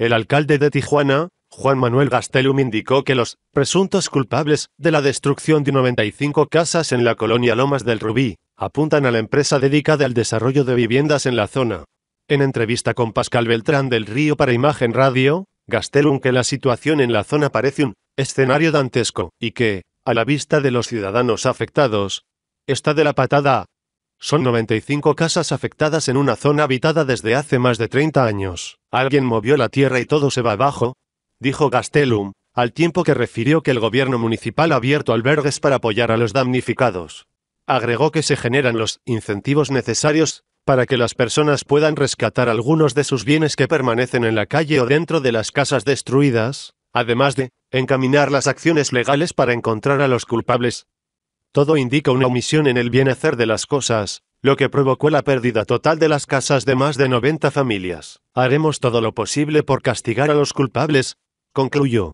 El alcalde de Tijuana, Juan Manuel Gastelum, indicó que los presuntos culpables de la destrucción de 95 casas en la colonia Lomas del Rubí apuntan a la empresa dedicada al desarrollo de viviendas en la zona. En entrevista con Pascal Beltrán del Río para Imagen Radio, Gastelum que la situación en la zona parece un escenario dantesco y que, a la vista de los ciudadanos afectados, está de la patada son 95 casas afectadas en una zona habitada desde hace más de 30 años. Alguien movió la tierra y todo se va abajo, dijo Gastelum, al tiempo que refirió que el gobierno municipal ha abierto albergues para apoyar a los damnificados. Agregó que se generan los incentivos necesarios para que las personas puedan rescatar algunos de sus bienes que permanecen en la calle o dentro de las casas destruidas, además de encaminar las acciones legales para encontrar a los culpables, todo indica una omisión en el bienhacer de las cosas, lo que provocó la pérdida total de las casas de más de 90 familias. Haremos todo lo posible por castigar a los culpables, concluyó.